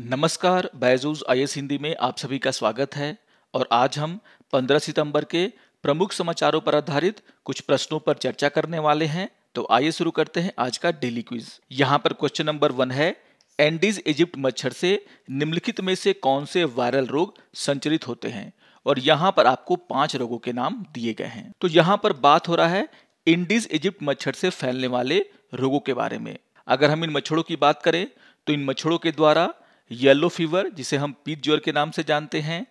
नमस्कार बैजूज आई हिंदी में आप सभी का स्वागत है और आज हम 15 सितंबर के प्रमुख समाचारों पर आधारित कुछ प्रश्नों पर चर्चा करने वाले हैं तो आइए शुरू करते हैं आज का डेली क्विज यहाँ पर क्वेश्चन नंबर वन है एंडीज इजिप्ट मच्छर से निम्नलिखित में से कौन से वायरल रोग संचरित होते हैं और यहाँ पर आपको पांच रोगों के नाम दिए गए हैं तो यहाँ पर बात हो रहा है इंडीज इजिप्ट मच्छर से फैलने वाले रोगों के बारे में अगर हम इन मच्छरों की बात करें तो इन मच्छरों के द्वारा येलो फीवर जिसे हम पीत ज्वर के नाम से जानते हैं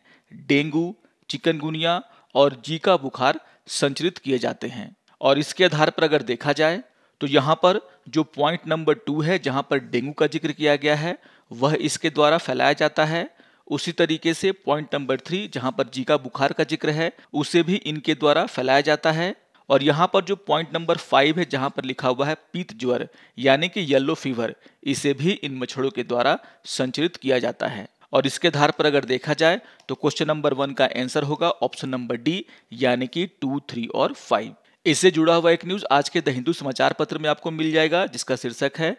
डेंगू चिकनगुनिया और जीका बुखार संचरित किए जाते हैं और इसके आधार पर अगर देखा जाए तो यहाँ पर जो पॉइंट नंबर टू है जहाँ पर डेंगू का जिक्र किया गया है वह इसके द्वारा फैलाया जाता है उसी तरीके से पॉइंट नंबर थ्री जहाँ पर जीका बुखार का जिक्र है उसे भी इनके द्वारा फैलाया जाता है और यहाँ पर जो पॉइंट नंबर फाइव है जहाँ पर लिखा हुआ है पीत ज्वर यानी कि येलो फीवर इसे भी इन मच्छरों के द्वारा संचरित किया जाता है और इसके आधार पर अगर देखा जाए तो क्वेश्चन नंबर वन का आंसर होगा ऑप्शन नंबर डी यानी कि टू थ्री और फाइव इससे जुड़ा हुआ एक न्यूज आज के द हिंदू समाचार पत्र में आपको मिल जाएगा जिसका शीर्षक है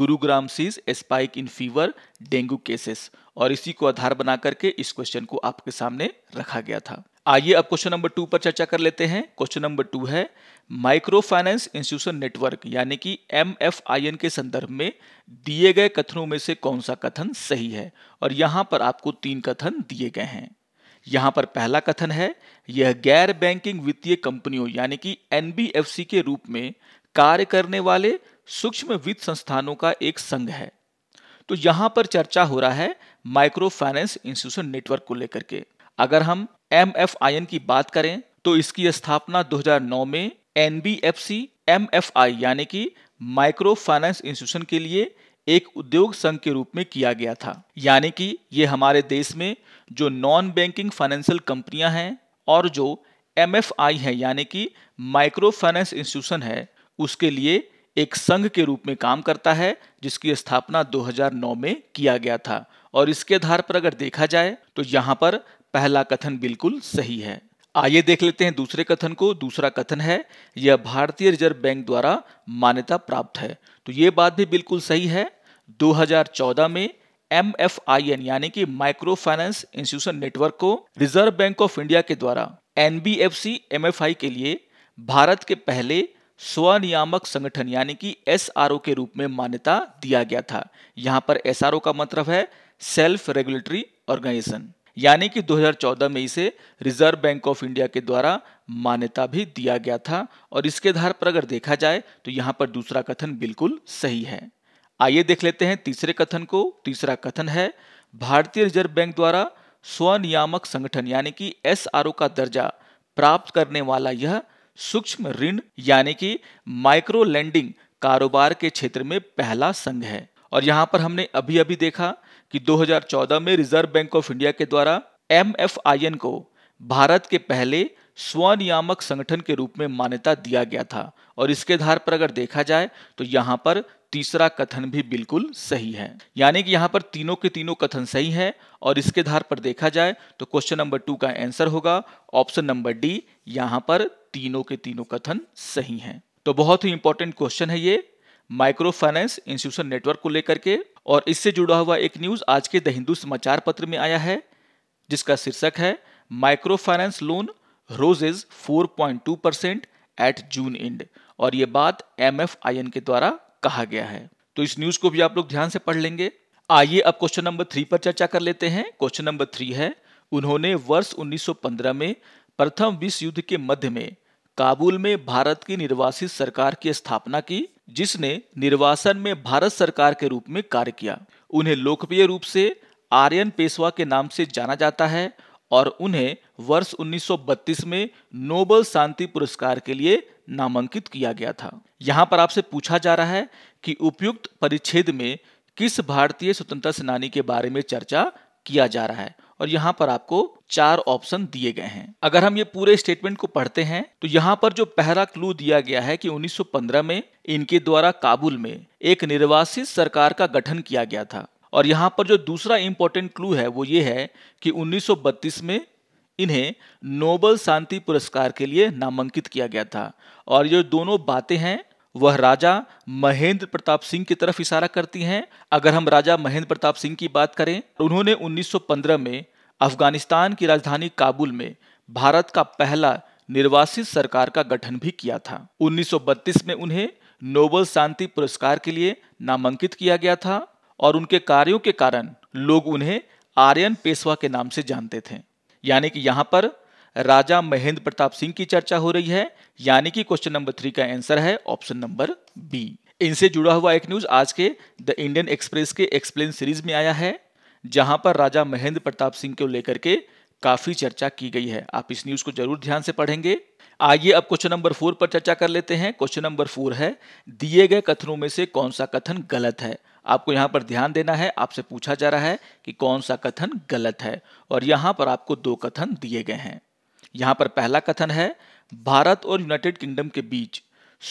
Gurugram sees spike in fever dengue cases और इसी को आधार बना करके इस क्वेश्चन को आपके सामने रखा गया था आइए अब क्वेश्चन नंबर टू पर चर्चा कर लेते हैं क्वेश्चन नंबर टू है माइक्रो फाइनेंस इंस्टीट्यूशन नेटवर्क यानी कि एम के संदर्भ में दिए गए कथनों में से कौन सा कथन सही है और यहां पर आपको तीन कथन दिए गए हैं यहां पर पहला कथन है यह गैर बैंकिंग वित्तीय कंपनियों यानी कि एन के रूप में कार्य करने वाले सूक्ष्म वित्त संस्थानों का एक संघ है तो यहां पर चर्चा हो रहा है माइक्रो फाइनेंस इंस्टीट्यूशन नेटवर्क को लेकर के अगर हम एम एफ आई एन की बात करें तो इसकी स्थापना 2009 में N B F C M F I यानी कि माइक्रो फाइनेंस इंस्टीट्यूशन के लिए एक उद्योग संघ के रूप में किया गया था यानी कि ये हमारे देश में जो नॉन बैंकिंग फाइनेंशियल कंपनियां हैं और जो एम एफ आई है यानी कि माइक्रो फाइनेंस इंस्टीट्यूशन है उसके लिए एक संघ के रूप में काम करता है जिसकी स्थापना 2009 में किया गया था और इसके आधार पर अगर देखा जाए तो यहाँ पर पहला कथन बिल्कुल सही है आइए देख लेते हैं दूसरे कथन को दूसरा कथन है यह भारतीय रिजर्व बैंक द्वारा मान्यता प्राप्त है तो ये बात भी बिल्कुल सही है 2014 में एम यानी कि माइक्रो फाइनेंस इंस्टीट्यूशन नेटवर्क को रिजर्व बैंक ऑफ इंडिया के द्वारा एन बी के लिए भारत के पहले स्वनियामक संगठन यानी कि एस आर ओ के रूप में मान्यता दिया गया था यहाँ पर एस का मतलब है सेल्फ रेगुलेटरी ऑर्गेनाइजेशन यानी कि 2014 में इसे रिजर्व बैंक ऑफ इंडिया के द्वारा मान्यता भी दिया गया था और इसके आधार पर अगर देखा जाए तो यहाँ पर दूसरा कथन बिल्कुल सही है आइए देख लेते हैं तीसरे कथन को तीसरा कथन है भारतीय रिजर्व बैंक द्वारा स्वनियामक संगठन यानी कि एस का दर्जा प्राप्त करने वाला यह सूक्ष्म ऋण यानी कि माइक्रो लैंडिंग कारोबार के क्षेत्र में पहला संघ है और यहां पर हमने अभी अभी देखा कि 2014 में रिजर्व बैंक ऑफ इंडिया के द्वारा एम को भारत के पहले स्वनियामक संगठन के रूप में मान्यता दिया गया था और इसके आधार पर अगर देखा जाए तो यहां पर तीसरा कथन भी बिल्कुल सही है यानी कि यहां पर तीनों के तीनों कथन सही है और इसके आधार पर देखा जाए तो क्वेश्चन नंबर टू का आंसर होगा ऑप्शन नंबर डी यहां पर तीनों के तीनों कथन सही हैं तो बहुत ही इंपॉर्टेंट क्वेश्चन है ये माइक्रो फाइनेंस इंस्टीट्यूशन नेटवर्क को लेकर के और इससे जुड़ा हुआ एक न्यूज आज के द हिंदू समाचार पत्र में आया है जिसका शीर्षक है micro finance loan rises 4.2 percent at June end और ये बात एम के द्वारा कहा गया है तो इस न्यूज को भी आप लोग ध्यान से पढ़ लेंगे आइए अब क्वेश्चन नंबर थ्री पर चर्चा कर लेते हैं क्वेश्चन नंबर थ्री है उन्होंने वर्ष 1915 में प्रथम विश्व युद्ध के मध्य में काबुल में भारत की निर्वासित सरकार की स्थापना की जिसने निर्वासन में भारत सरकार के रूप में कार्य किया उन्हें लोकप्रिय रूप से आर्यन पेशवा के नाम से जाना जाता है और उन्हें वर्ष 1932 में नोबल शांति पुरस्कार के लिए नामांकित किया गया था यहाँ पर आपसे पूछा जा रहा है कि उपयुक्त परिच्छेद में किस भारतीय स्वतंत्रता सेनानी के बारे में चर्चा किया जा रहा है और यहाँ पर आपको चार ऑप्शन दिए गए हैं अगर हम ये पूरे स्टेटमेंट को पढ़ते हैं तो यहाँ पर जो पहला क्लू दिया गया है कि 1915 में इनके द्वारा काबुल में एक निर्वासित सरकार का गठन किया गया था और यहाँ पर जो दूसरा इंपॉर्टेंट क्लू है वो ये है कि 1932 में इन्हें नोबल शांति पुरस्कार के लिए नामांकित किया गया था और ये दोनों बातें हैं वह राजा महेंद्र प्रताप सिंह की तरफ इशारा करती हैं अगर हम राजा महेंद्र प्रताप सिंह की बात करें तो उन्होंने 1915 में अफगानिस्तान की राजधानी काबुल में भारत का पहला निर्वासित सरकार का गठन भी किया था 1932 में उन्हें नोबल शांति पुरस्कार के लिए नामांकित किया गया था और उनके कार्यों के कारण लोग उन्हें आर्यन पेशवा के नाम से जानते थे यानी कि यहाँ पर राजा महेंद्र प्रताप सिंह की चर्चा हो रही है यानी कि क्वेश्चन नंबर थ्री का आंसर है ऑप्शन नंबर बी इनसे जुड़ा हुआ एक न्यूज आज के द इंडियन एक्सप्रेस के एक्सप्लेन सीरीज में आया है जहां पर राजा महेंद्र प्रताप सिंह को लेकर के काफी चर्चा की गई है आप इस न्यूज को जरूर ध्यान से पढ़ेंगे आइए अब क्वेश्चन नंबर फोर पर चर्चा कर लेते हैं क्वेश्चन नंबर फोर है दिए गए कथनों में से कौन सा कथन गलत है आपको यहाँ पर ध्यान देना है आपसे पूछा जा रहा है कि कौन सा कथन गलत है और यहां पर आपको दो कथन दिए गए हैं यहाँ पर पहला कथन है भारत और यूनाइटेड किंगडम के बीच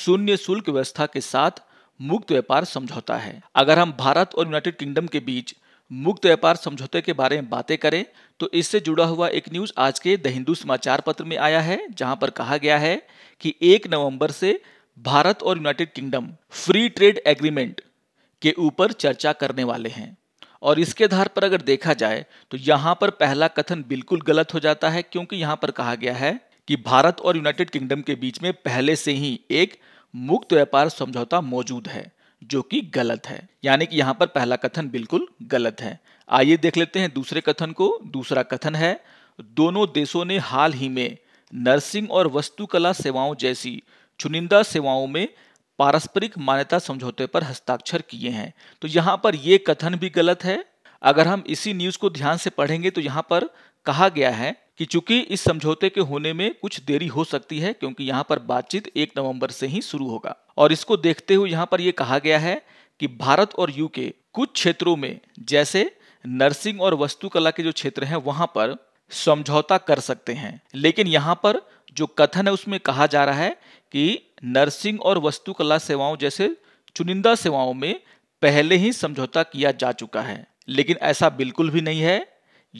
शून्य शुल्क व्यवस्था के साथ मुक्त व्यापार समझौता है अगर हम भारत और यूनाइटेड किंगडम के बीच मुक्त व्यापार समझौते के बारे में बातें करें तो इससे जुड़ा हुआ एक न्यूज आज के द हिंदू समाचार पत्र में आया है जहां पर कहा गया है कि एक नवंबर से भारत और United Kingdom free trade agreement के ऊपर चर्चा करने वाले हैं और इसके आधार पर अगर देखा जाए तो यहां पर पहला कथन बिल्कुल गलत हो जाता है क्योंकि यहां पर कहा गया है कि भारत और यूनाइटेड किंगडम के बीच में पहले से ही एक मुक्त व्यापार समझौता मौजूद है जो कि गलत है यानी कि यहाँ पर पहला कथन बिल्कुल गलत है आइए देख लेते हैं दूसरे कथन को दूसरा कथन है दोनों देशों ने हाल ही में नर्सिंग और वस्तुकला सेवाओं जैसी चुनिंदा सेवाओं में पारस्परिक मान्यता समझौते पर हस्ताक्षर किए हैं तो यहाँ पर ये कथन भी गलत है अगर हम इसी न्यूज को ध्यान से पढ़ेंगे तो यहाँ पर कहा गया है कि चूंकि इस समझौते के होने में कुछ देरी हो सकती है क्योंकि यहाँ पर बातचीत एक नवंबर से ही शुरू होगा और इसको देखते हुए यहाँ पर यह कहा गया है कि भारत और यूके कुछ क्षेत्रों में जैसे नर्सिंग और वस्तुकला के जो क्षेत्र हैं वहां पर समझौता कर सकते हैं लेकिन यहां पर जो कथन है उसमें कहा जा रहा है कि नर्सिंग और वस्तुकला सेवाओं जैसे चुनिंदा सेवाओं में पहले ही समझौता किया जा चुका है लेकिन ऐसा बिल्कुल भी नहीं है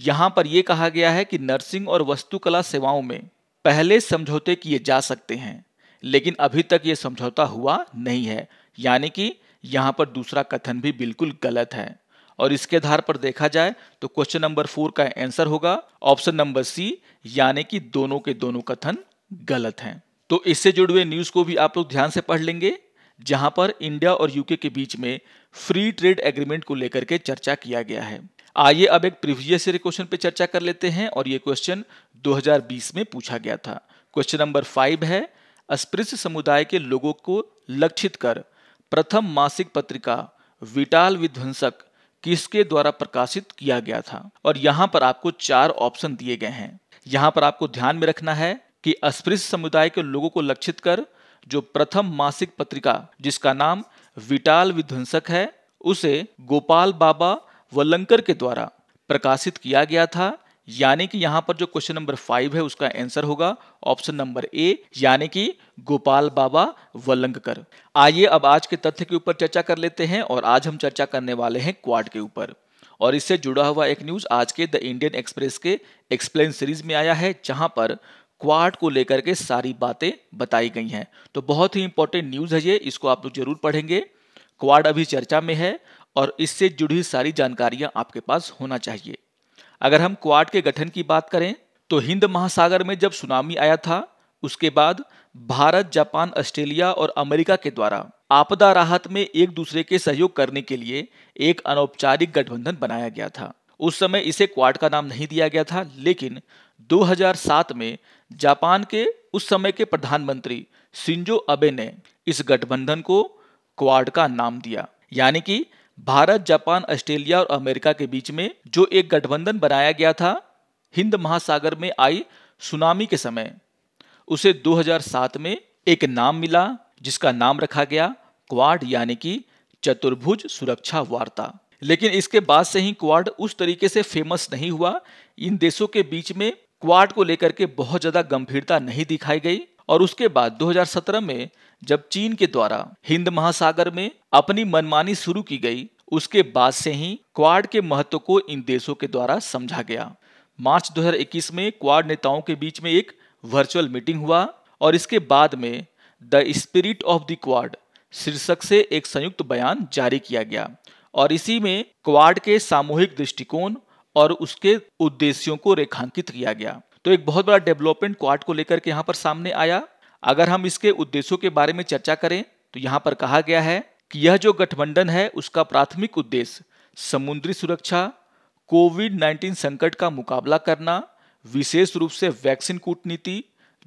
यहां पर यह कहा गया है कि नर्सिंग और वस्तुकला सेवाओं में पहले समझौते किए जा सकते हैं लेकिन अभी तक यह समझौता हुआ नहीं है यानी कि यहां पर दूसरा कथन भी बिल्कुल गलत है और इसके आधार पर देखा जाए तो क्वेश्चन नंबर फोर का आंसर होगा ऑप्शन नंबर सी यानी कि दोनों के दोनों कथन गलत हैं तो इससे जुड़े हुए न्यूज को भी आप लोग ध्यान से पढ़ लेंगे जहां पर इंडिया और यूके के बीच में फ्री ट्रेड एग्रीमेंट को लेकर के चर्चा किया गया है आइए अब एक प्रीवियस ईयर क्वेश्चन पे चर्चा कर लेते हैं और ये क्वेश्चन 2020 में पूछा गया था क्वेश्चन नंबर फाइव है अस्पृश्य समुदाय के लोगों को लक्षित कर प्रथम मासिक पत्रिका विटाल विध्वंसक किसके द्वारा प्रकाशित किया गया था और यहाँ पर आपको चार ऑप्शन दिए गए हैं यहाँ पर आपको ध्यान में रखना है कि अस्पृश्य समुदाय के लोगों को लक्षित कर जो प्रथम मासिक पत्रिका जिसका नाम विटाल विध्वंसक है उसे गोपाल बाबा वलंकर के द्वारा प्रकाशित किया गया था यानी कि यहां पर जो क्वेश्चन नंबर फाइव है उसका आंसर होगा ऑप्शन नंबर ए यानी कि गोपाल बाबा वलंगकर आइए अब आज के तथ्य के ऊपर चर्चा कर लेते हैं और आज हम चर्चा करने वाले हैं क्वाड के ऊपर और इससे जुड़ा हुआ एक न्यूज आज के द इंडियन एक्सप्रेस के एक्सप्लेन सीरीज में आया है जहां पर क्वाड को लेकर के सारी बातें बताई गई हैं तो बहुत ही इंपॉर्टेंट न्यूज है ये इसको आप लोग जरूर पढ़ेंगे क्वाड अभी चर्चा में है और इससे जुड़ी सारी जानकारियां आपके पास होना चाहिए अगर हम क्वाड के गठन की बात करें तो हिंद महासागर में जब सुनामी आया था उसके बाद भारत जापान ऑस्ट्रेलिया और अमेरिका के द्वारा आपदा राहत में एक दूसरे के सहयोग करने के लिए एक अनौपचारिक गठबंधन बनाया गया था उस समय इसे क्वाड का नाम नहीं दिया गया था लेकिन 2007 में जापान के उस समय के प्रधानमंत्री सिंजो अबे ने इस गठबंधन को क्वाड का नाम दिया यानी कि भारत जापान ऑस्ट्रेलिया और अमेरिका के बीच में जो एक गठबंधन बनाया गया था हिंद महासागर में आई सुनामी के समय उसे 2007 में एक नाम मिला जिसका नाम रखा गया क्वाड यानी कि चतुर्भुज सुरक्षा वार्ता लेकिन इसके बाद से ही क्वाड उस तरीके से फेमस नहीं हुआ इन देशों के बीच में क्वाड को लेकर के बहुत ज्यादा गंभीरता नहीं दिखाई गई और उसके बाद 2017 में जब चीन के द्वारा हिंद महासागर में अपनी मनमानी शुरू की गई उसके बाद से ही क्वाड के महत्व को इन देशों के द्वारा समझा गया मार्च 2021 में क्वाड नेताओं के बीच में एक वर्चुअल मीटिंग हुआ और इसके बाद में the spirit of the Quad शीर्षक से एक संयुक्त बयान जारी किया गया और इसी में क्वाड के सामूहिक दृष्टिकोण और उसके उद्देश्यों को रेखांकित किया गया तो एक बहुत बड़ा डेवलपमेंट क्वाड को लेकर के यहाँ पर सामने आया अगर हम इसके उद्देश्यों के बारे में चर्चा करें तो यहाँ पर कहा गया है कि यह जो गठबंधन है उसका प्राथमिक उद्देश्य समुद्री सुरक्षा कोविड 19 संकट का मुकाबला करना विशेष रूप से वैक्सीन कूटनीति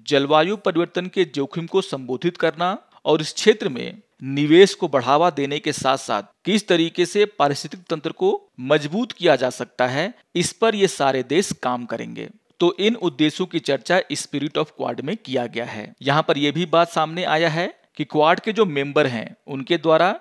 जलवायु परिवर्तन के जोखिम को संबोधित करना और इस क्षेत्र में निवेश को बढ़ावा देने के साथ साथ किस तरीके से पारिस्थितिक तंत्र को मजबूत किया जा सकता है इस पर ये सारे देश काम करेंगे तो इन उद्देश्यों की चर्चा स्पिरिट ऑफ क्वाड में किया गया है यहाँ पर यह भी बात सामने आया है कि क्वाड के जो मेंबर हैं उनके द्वारा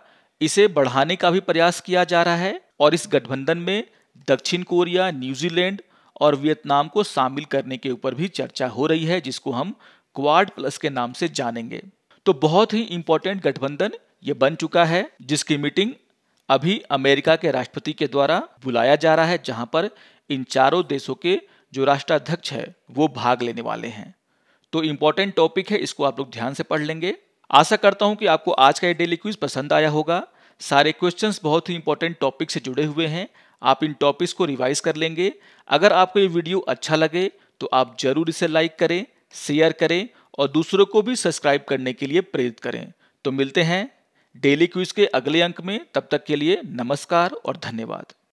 इसे बढ़ाने का भी प्रयास किया जा रहा है और इस गठबंधन में दक्षिण कोरिया न्यूजीलैंड और वियतनाम को शामिल करने के ऊपर भी चर्चा हो रही है जिसको हम क्वाड प्लस के नाम से जानेंगे तो बहुत ही इंपॉर्टेंट गठबंधन ये बन चुका है जिसकी मीटिंग अभी अमेरिका के राष्ट्रपति के द्वारा बुलाया जा रहा है जहां पर इन चारों देशों के जो राष्ट्राध्यक्ष है वो भाग लेने वाले हैं तो इंपॉर्टेंट टॉपिक है इसको आप लोग ध्यान से पढ़ लेंगे आशा करता हूं कि आपको आज का ये डेली क्विज पसंद आया होगा सारे क्वेश्चंस बहुत ही इंपॉर्टेंट टॉपिक से जुड़े हुए हैं आप इन टॉपिक्स को रिवाइज कर लेंगे अगर आपको ये वीडियो अच्छा लगे तो आप जरूर इसे लाइक करें शेयर करें और दूसरों को भी सब्सक्राइब करने के लिए प्रेरित करें तो मिलते हैं डेली क्विज के अगले अंक में तब तक के लिए नमस्कार और धन्यवाद